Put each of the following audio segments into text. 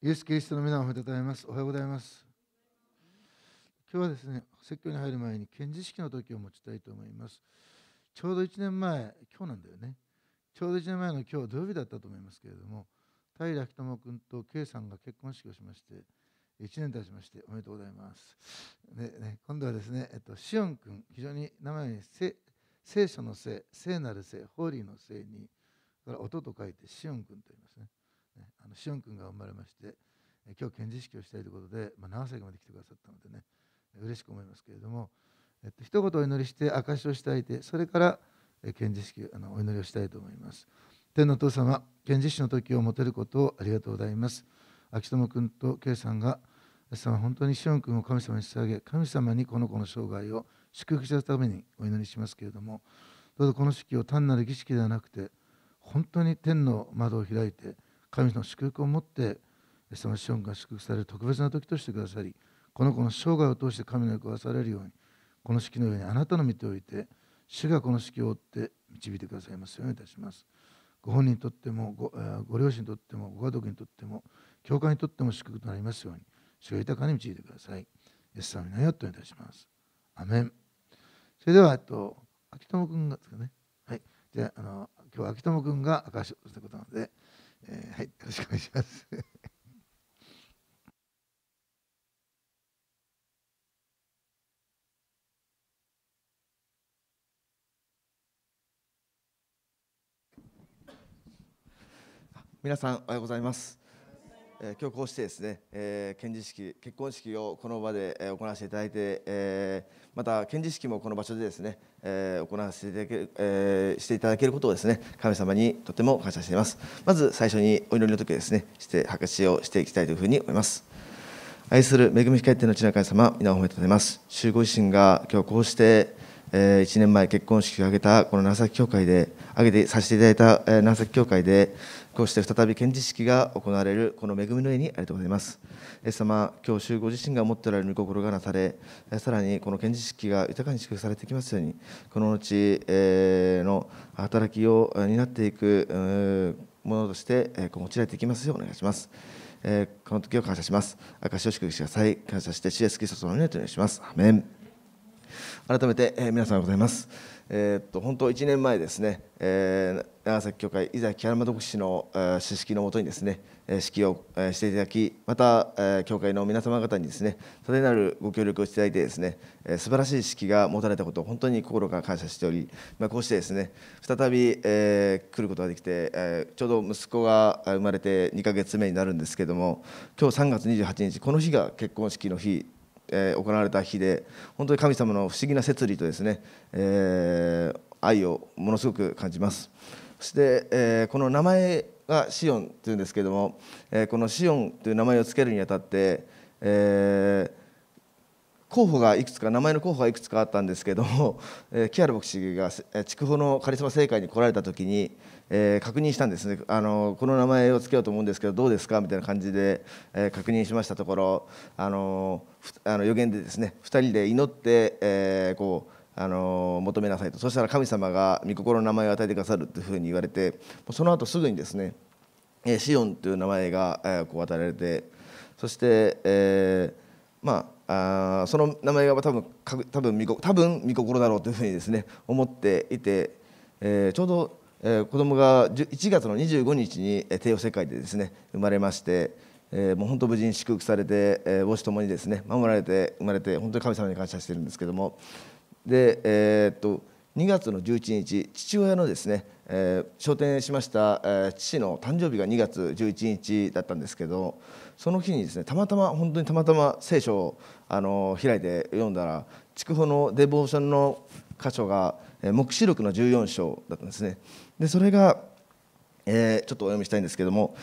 イエス・キリストの皆をございます。おはようございます。今日はですね、説教に入る前に検事式の時を持ちたいと思います。ちょうど1年前、今日なんだよね。ちょうど1年前の今日、土曜日だったと思いますけれども、平木智君と圭さんが結婚式をしまして、1年経ちましておめでとうございます。でね、今度はですね、えっと、シオン君、非常に名前に聖書の聖、聖なる聖、ホーリーの聖に、から音と書いてシオン君と言いますね。ねあのしおん君が生まれましてえ今日検事式をしたいということで、まあ、長崎まで来てくださったのでね嬉しく思いますけれども、えっと一言お祈りして証しをしたいでそれからえ検事式あのお祈りをしたいと思います天のお父様検事式の時を持てることをありがとうございます秋友君と圭さんが様本当にシオン君を神様に捧げ神様にこの子の生涯を祝福したためにお祈りしますけれどもどうぞこの式を単なる儀式ではなくて本当に天の窓を開いて神の祝福を持ってその子孫が祝福される特別な時としてくださりこの子の生涯を通して神の役をされるようにこの式のようにあなたの見ておいて主がこの式を追って導いてくださいますようにいたしますご本人にとってもごご両親にとってもご家族にとっても教会にとっても祝福となりますように主が豊かに導いてくださいイエス様のよといたしますアメンそれではえっと秋友君がですかねはいじゃああの今日は秋友君が証しをしたことなのでえー、はい、よろしくお願いします。皆さんおはようございます。え今日こうしてですね、えー、検事式結婚式をこの場で、え行わせていただいて、えー、また検事式もこの場所でですね、えー、行わせていただけ、えしていただけることをですね神様にとても感謝していますまず最初にお祈りの時ですねして拍手をしていきたいというふうに思います愛する恵み控えてのちな神様皆を褒めております主ご自身が今日こうしてえー、1年前結婚式を挙げたこの長崎教会で挙げてさせていただいた、えー、長崎教会で、こうして再び献事式が行われるこの恵みの絵にありがとうございます。イエス様、今日主ご自身が持っておられる御心がなされ、さらにこの献事式が豊かに祝福されてきますように、この後、えの働きを担っていくものとして、えー、用いられていきますようお願いします。えこの時を感謝します。証を祝福してください。感謝して、シエスキリストのようにお願いします。アメン改めて、え皆さんございます。えっと本当1年前ですね、えー、長崎教会伊崎木原窓口の、えー、指のもとにですね式を、えしていただきまた、えー、教会の皆様方にですね多大なるご協力をしていただいてですね、えー、素晴らしい式が持たれたことを本当に心から感謝しており、まあ、こうしてですね再び、えー、来ることができて、えー、ちょうど息子が生まれて2か月目になるんですけども今日3月28日この日が結婚式の日えー、行われた日で本当に神様の不思議な摂理とですね、えー、愛をものすごく感じますそして、えー、この名前がシオンというんですけれども、えこのシオンという名前を付けるにあたって、え候補がいくつか名前の候補がいくつかあったんですけども、えー、アル牧師が筑豊のカリスマ政界に来られた時に、えー、確認したんですねあのこの名前を付けようと思うんですけどどうですかみたいな感じで、えー、確認しましたところあのあの予言でですね2人で祈って、えー、こうあの求めなさいとそしたら神様が御心の名前を与えてくださるというふうに言われてその後すぐにですねシオンという名前が、えー、こう与えられてそして、えー、まああその名前が多分多分多分御心だろうというふうにですね思っていて、えー、ちょうど子供が1月の25日に帝王世界でですね生まれまして、えー、もう本当無事に祝福されて、えー、母子ともにですね守られて生まれて本当に神様に感謝してるんですけどもで、えー、っと2月の11日父親のですね、えー、昇天しました、えー、父の誕生日が2月11日だったんですけどその日にですねたまたま本当にたまたま聖書をあの開いて読んだら筑穂のデボーションの「箇所が黙示録の14章だったんですねでそれが、えー、ちょっとお読みしたいんですけども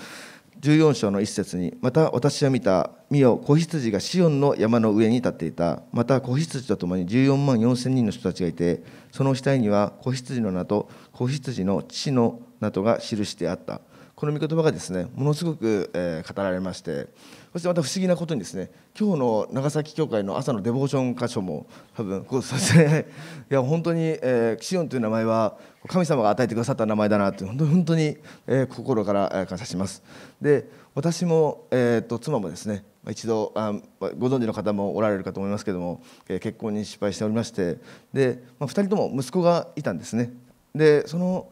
14章の一節にまた私は見た見よ子羊がシオンの山の上に立っていたまた子羊とともに14万4千人の人たちがいてその額には子羊の名と子羊の父の名とが記してあったこの御言葉がですねものすごく、語られましてそしてまた不思議なことにですね今日の長崎教会の朝のデボーション箇所も多分こうて、いや本当に、えー、シオンという名前は神様が与えてくださった名前だなと本当に本当に、えー、心から感謝します。で私も、えーと妻もですね一度あご存知の方もおられるかと思いますけども、えー、結婚に失敗しておりましてで、まあ、2人とも息子がいたんですね。でその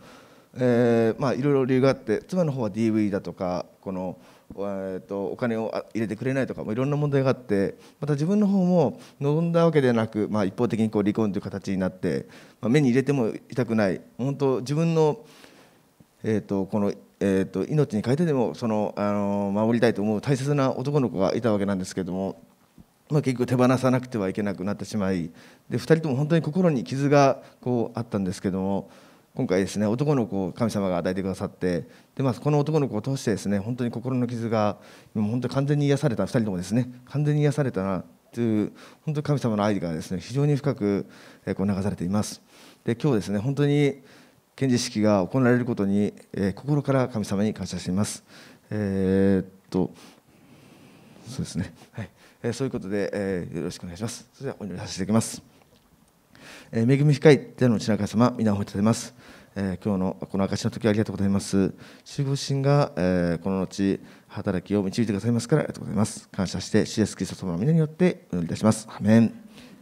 えー、まあいろいろ理由があって妻の方は DV だとかこの、えーと、お金を入れてくれないとか、いろんな問題があってまた自分の方も望んだわけではなく、まあ、一方的にこう離婚という形になって、まあ、目に入れても痛くない本当自分の,、えーと、このえーと、命に変えてでもその、あの守りたいと思う大切な男の子がいたわけなんですけども、まあ、結局手放さなくてはいけなくなってしまいで2人とも本当に心に傷がこうあったんですけども。今回ですね男の子を神様が与えてくださってで、まあ、この男の子を通してですね本当に心の傷が今本当に完全に癒された2人ともですね完全に癒されたなという本当に神様の愛がですね非常に深くこう流されています。で今日ですね本当に献事式が行われることに、えー、心から神様に感謝しています。えー、っとそうですね、はいえー、そういうことで、えー、よろしくお願いします。それではお祈りさせていただきます。え恵み深い天の白川様、皆を褒めたます。え今日のこの証の時ありがとうございます。中国神が、えこの後、働きを導いてくださいますからありがとうございます。感謝して、シエスキリスト様の皆によってお祈りいたします。アメン。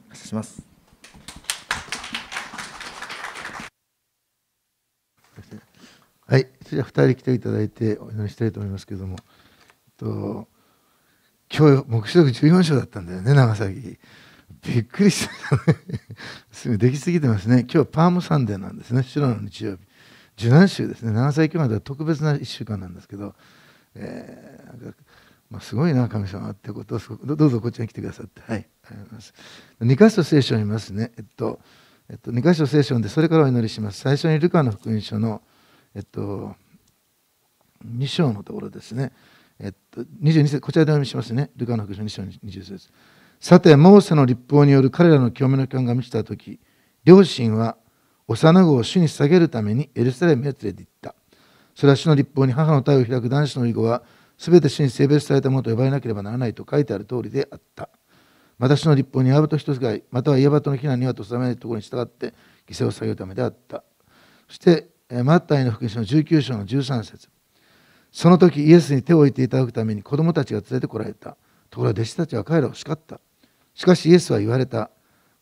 感謝します。はい、それでは2人来ていただいてお祈りしたいと思いますけれども、えっと、今日、目視録14章だったんだよね、長崎。びっくりした、すぐできすぎてますね今日パームサンデーなんですね白の日曜日受難週ですね7歳日までは特別な1週間なんですけど、えーまあ、すごいな神様ってことをどうぞこちらに来てくださってはいありがとうございます2箇所聖書を見ますねえっと、えっと、2箇所聖書でそれからお祈りします最初にルカの福音書のえっと2章のところですねえっと22節こちらでお読みしますねルカの福音書2章20節さて、モーセの立法による彼らの興味の期間が満ちたとき、両親は幼子を主に下げるためにエルサレムへ連れて行った。それは主の立法に母の体を開く男子の遺語は、すべて主に性別されたものと呼ばれなければならないと書いてある通りであった。また主の立法にアブと一つがい、またはイエバとの避難にはと定めないところに従って犠牲を下げるためであった。そして、マッタイの福音書の19章の13節その時イエスに手を置いていただくために子供たちが連れてこられた。ところが弟子たちは彼らを叱った。しかしイエスは言われた。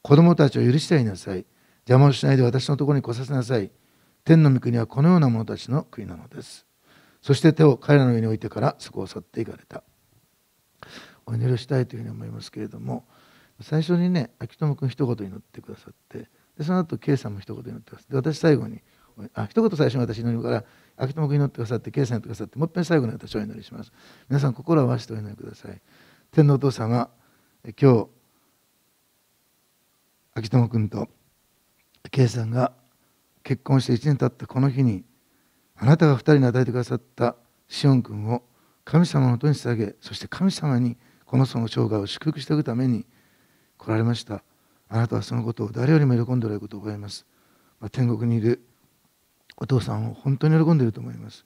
子供たちを許してやりなさい。邪魔をしないで私のところに来させなさい。天の御国はこのような者たちの国なのです。そして手を彼らの上に置いてからそこを去っていかれた。お祈りしたいというふうに思いますけれども最初にね秋友君一言祈ってくださってでその後 K さんも一言祈ってくださって私最後にあ一言最初に私祈るから秋友君祈ってくださって圭さん祈ってくださってもう一遍最後に私お祈りします皆さん心を合わせてお祈りください天皇お父様今日秋友君と圭さんが結婚して1年経ったこの日にあなたが2人に与えてくださったシオン君を神様の音とに捧げそして神様にこの人の生涯を祝福していくために来られましたあなたはそのことを誰よりも喜んでおられることを覚えます、まあ、天国にいるお父さんを本当に喜んでいると思います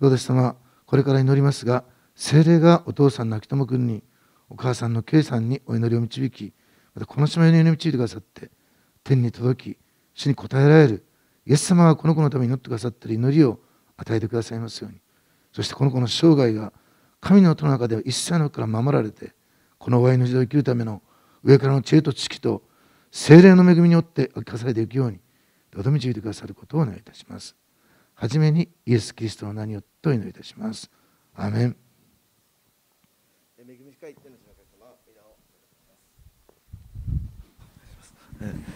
どうでしたこれから祈りますが精霊がお父さんの秋友君にお母さんの圭さんにお祈りを導きまたこの島に導いてくださって天に届き主に応えられるイエス様はこの子のために祈ってくださっている祈りを与えてくださいますようにそしてこの子の生涯が神の音の中では一切のから守られてこの親の時代を生きるための上からの知恵と知識と精霊の恵みによって生かされていくようにどうぞ導いてくださることをお願いいたします。はじめにイエス・キリストの名によってお祈りいたします。アメン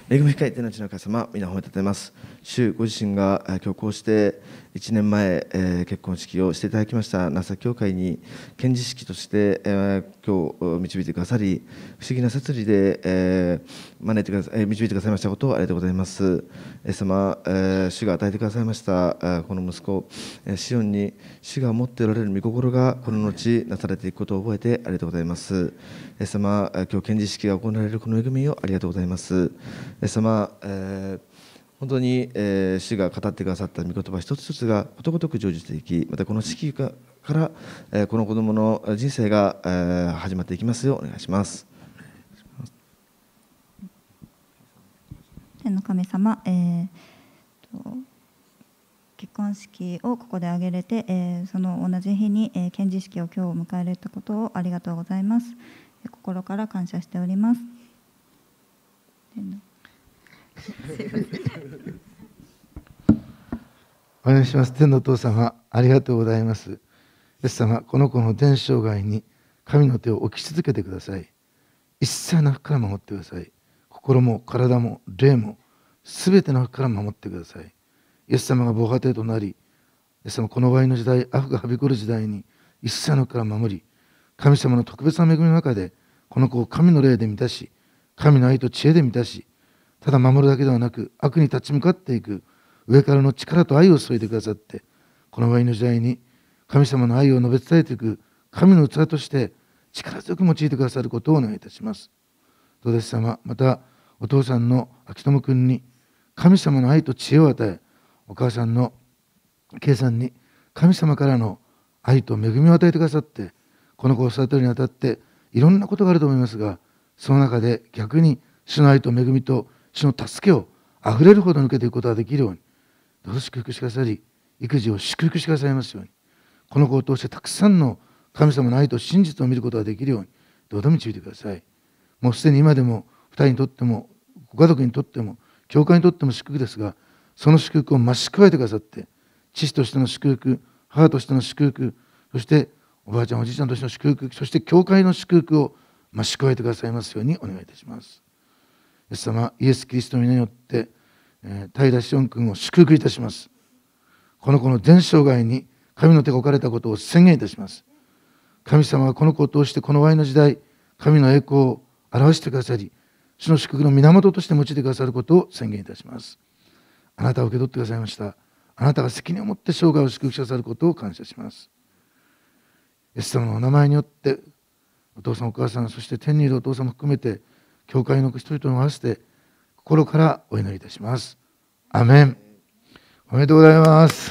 恵み深い天の地の神様皆褒めたてます主ご自身が今日こうして1年前、えー、結婚式をしていただきました NASA 教会に献事式として、えー、今日導いてくださり不思議な摂理で、えー、招いてくださ、えー、導いてくださいましたことをありがとうございます。えー、様、えー、主が与えてくださいましたこの息子、えー、シオンに主が持っておられる御心がこの後なされていくことを覚えてありがとうございます。えー、様、今日献事式が行われるこの恵みをありがとうございます。えー、様、えー本当に、えー、主が語ってくださった御言葉一つ一つがことごとく充実していきまたこの式から、えー、この子どもの人生が、えー、始まっていきますようお願いします。天の神様、えー、結婚式をここで挙げれて、えー、その同じ日に、えー、検式を今日迎えれたことをありがとうございます心から感謝しております。お願いします。天のお父様、ありがとうございます。イエス様、この子の全障害に神の手を置き続けてください。一切の悪から守ってください。心も体も霊も全ての悪から守ってください。イエス様が防波堤となり、イエス様、この場合の時代、悪がはびこる時代に一切の悪から守り、神様の特別な恵みの中で、この子を神の霊で満たし、神の愛と知恵で満たし、ただ守るだけではなく悪に立ち向かっていく上からの力と愛を注いでくださってこの場合の時代に神様の愛を述べ伝えていく神の器として力強く用いてくださることをお願いいたします。お弟子様またお父さんの秋友君に神様の愛と知恵を与えお母さんの圭さんに神様からの愛と恵みを与えてくださってこの子を育てるにあたっていろんなことがあると思いますがその中で逆に主の愛と恵みと主の助けをあふれるほど抜けていくことができるようにどうぞ祝福してくださり育児を祝福してくださいますようにこの子を通してたくさんの神様の愛と真実を見ることができるようにどうぞ導いてくださいもうすでに今でも2人にとってもご家族にとっても教会にとっても祝福ですがその祝福を増し加えてくださって父としての祝福母としての祝福そしておばあちゃんおじいちゃんとしての祝福そして教会の祝福を増し加えてくださいますようにお願いいたします。イエス様イエス・キリストの皆によって、え平志音君を祝福いたしますこの子の全生涯に神の手が置かれたことを宣言いたします神様はこの子を通してこの前の時代神の栄光を表してくださり主の祝福の源として用いてくださることを宣言いたしますあなたを受け取ってくださいましたあなたが責任を持って生涯を祝福してくださることを感謝しますイエス様のお名前によってお父さんお母さんそして天にいるお父さんも含めて教会の人々に合わせて心からお祈りいたします。アメン。おめでとうございます。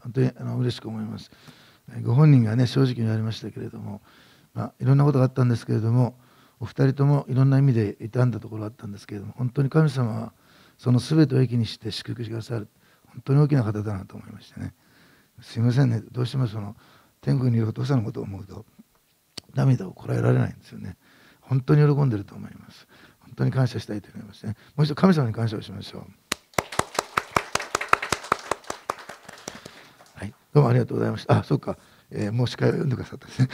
本当にあの嬉しく思います。ご本人がね正直に言われましたけれども、まあ、いろんなことがあったんですけれどもお二人ともいろんな意味で傷んだところがあったんですけれども本当に神様はそのすべてを益にして祝福してくださる本当に大きな方だなと思いましたね。すいませんねどうしてもその天国にいるお父さんのことを思うと涙をこらえられないんですよね本当に喜んでると思います本当に感謝したいと思いますねもう一度神様に感謝をしましょうはいどうもありがとうございましたあそうか、えー、もう司会を読んでくださったですね